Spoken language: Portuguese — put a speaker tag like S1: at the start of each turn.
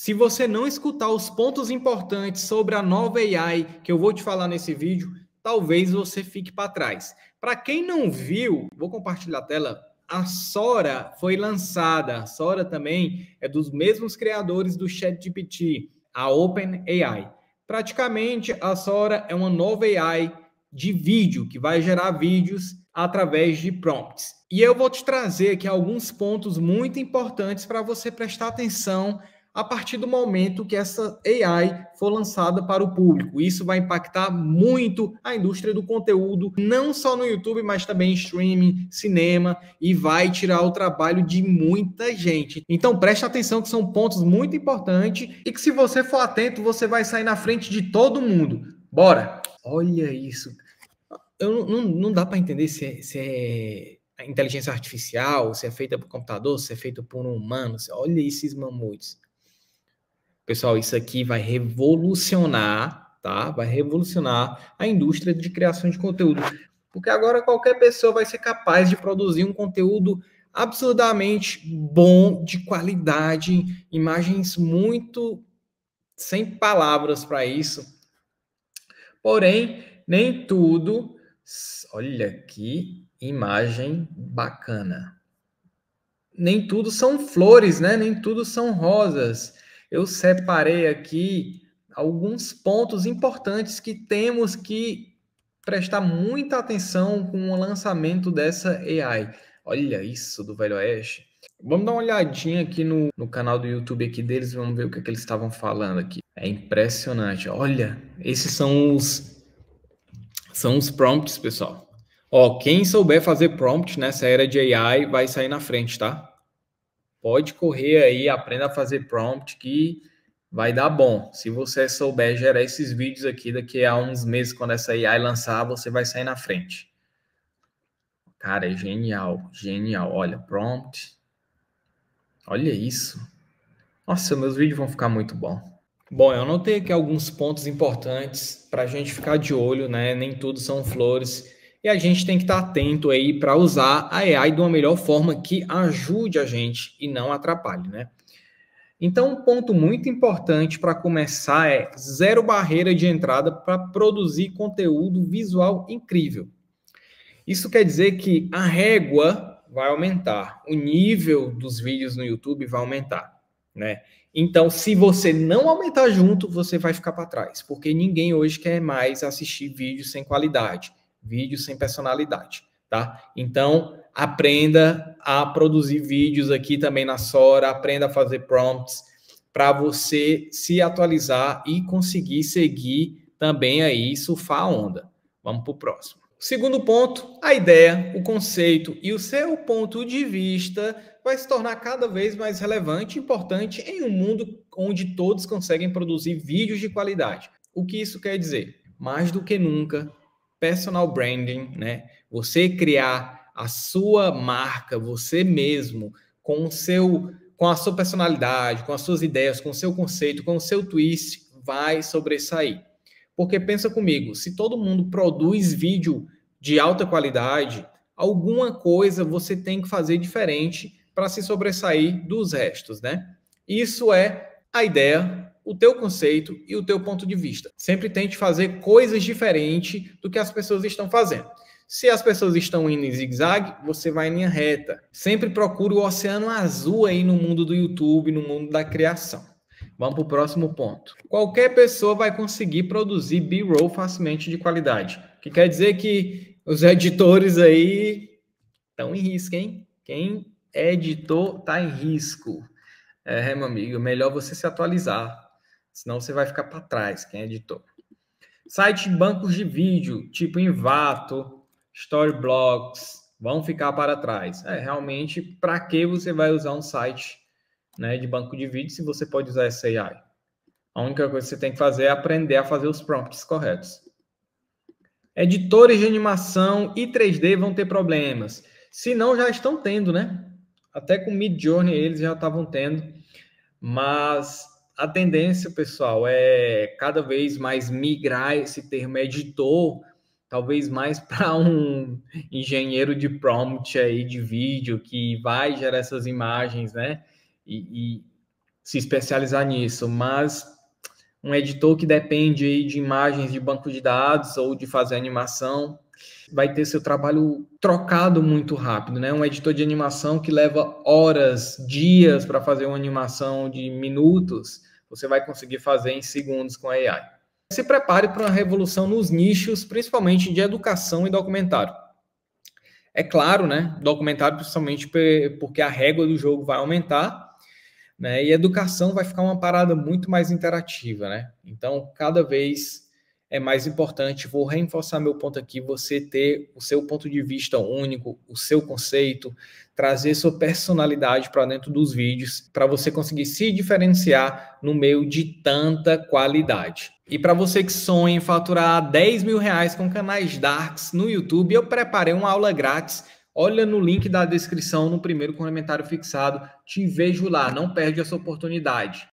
S1: Se você não escutar os pontos importantes sobre a nova AI que eu vou te falar nesse vídeo, talvez você fique para trás. Para quem não viu, vou compartilhar a tela. A Sora foi lançada. A Sora também é dos mesmos criadores do ChatGPT, a OpenAI. Praticamente, a Sora é uma nova AI de vídeo que vai gerar vídeos através de prompts. E eu vou te trazer aqui alguns pontos muito importantes para você prestar atenção a partir do momento que essa AI for lançada para o público. Isso vai impactar muito a indústria do conteúdo, não só no YouTube, mas também em streaming, cinema, e vai tirar o trabalho de muita gente. Então preste atenção que são pontos muito importantes e que se você for atento, você vai sair na frente de todo mundo. Bora! Olha isso. Eu, não, não dá para entender se é, se é inteligência artificial, se é feita por computador, se é feita por um humano, olha esses mamutes. Pessoal, isso aqui vai revolucionar, tá? Vai revolucionar a indústria de criação de conteúdo. Porque agora qualquer pessoa vai ser capaz de produzir um conteúdo absurdamente bom, de qualidade, imagens muito sem palavras para isso. Porém, nem tudo. Olha que imagem bacana. Nem tudo são flores, né? Nem tudo são rosas eu separei aqui alguns pontos importantes que temos que prestar muita atenção com o lançamento dessa AI. Olha isso do Velho Oeste. Vamos dar uma olhadinha aqui no, no canal do YouTube aqui deles, vamos ver o que, é que eles estavam falando aqui. É impressionante. Olha, esses são os são os prompts, pessoal. Ó, quem souber fazer prompt nessa era de AI vai sair na frente, tá? pode correr aí, aprenda a fazer prompt que vai dar bom. Se você souber gerar esses vídeos aqui daqui a uns meses, quando essa AI lançar, você vai sair na frente. Cara, é genial, genial. Olha, prompt. Olha isso. Nossa, meus vídeos vão ficar muito bom. Bom, eu notei aqui alguns pontos importantes para a gente ficar de olho, né? Nem tudo são flores e a gente tem que estar tá atento aí para usar a AI de uma melhor forma que ajude a gente e não atrapalhe, né? Então, um ponto muito importante para começar é zero barreira de entrada para produzir conteúdo visual incrível. Isso quer dizer que a régua vai aumentar, o nível dos vídeos no YouTube vai aumentar, né? Então, se você não aumentar junto, você vai ficar para trás, porque ninguém hoje quer mais assistir vídeos sem qualidade vídeos sem personalidade, tá? Então, aprenda a produzir vídeos aqui também na Sora, aprenda a fazer prompts para você se atualizar e conseguir seguir também aí surfar a onda. Vamos para o próximo. Segundo ponto, a ideia, o conceito e o seu ponto de vista vai se tornar cada vez mais relevante e importante em um mundo onde todos conseguem produzir vídeos de qualidade. O que isso quer dizer? Mais do que nunca, personal branding, né? Você criar a sua marca, você mesmo, com o seu com a sua personalidade, com as suas ideias, com o seu conceito, com o seu twist, vai sobressair. Porque pensa comigo, se todo mundo produz vídeo de alta qualidade, alguma coisa você tem que fazer diferente para se sobressair dos restos, né? Isso é a ideia o teu conceito e o teu ponto de vista. Sempre tente fazer coisas diferentes do que as pessoas estão fazendo. Se as pessoas estão indo em zigue-zague, você vai em linha reta. Sempre procure o oceano azul aí no mundo do YouTube, no mundo da criação. Vamos para o próximo ponto. Qualquer pessoa vai conseguir produzir B-roll facilmente de qualidade. O que quer dizer que os editores aí estão em risco, hein? Quem editor está em risco. É, meu amigo, melhor você se atualizar. Senão você vai ficar para trás, quem é editor. Site de bancos de vídeo, tipo Invato, Storyblocks, vão ficar para trás. É, realmente, para que você vai usar um site né, de banco de vídeo se você pode usar essa AI? A única coisa que você tem que fazer é aprender a fazer os prompts corretos. Editores de animação e 3D vão ter problemas. Se não, já estão tendo, né? Até com Mid Journey eles já estavam tendo. Mas a tendência, pessoal, é cada vez mais migrar esse termo editor, talvez mais para um engenheiro de prompt aí de vídeo que vai gerar essas imagens, né? E, e se especializar nisso, mas um editor que depende aí de imagens de banco de dados ou de fazer animação vai ter seu trabalho trocado muito rápido, né? Um editor de animação que leva horas, dias para fazer uma animação de minutos, você vai conseguir fazer em segundos com a AI. Se prepare para uma revolução nos nichos, principalmente de educação e documentário. É claro, né? Documentário, principalmente porque a régua do jogo vai aumentar, né? E educação vai ficar uma parada muito mais interativa, né? Então, cada vez é mais importante, vou reforçar meu ponto aqui, você ter o seu ponto de vista único, o seu conceito, trazer sua personalidade para dentro dos vídeos, para você conseguir se diferenciar no meio de tanta qualidade. E para você que sonha em faturar 10 mil reais com canais darks no YouTube, eu preparei uma aula grátis Olha no link da descrição, no primeiro comentário fixado. Te vejo lá, não perde essa oportunidade.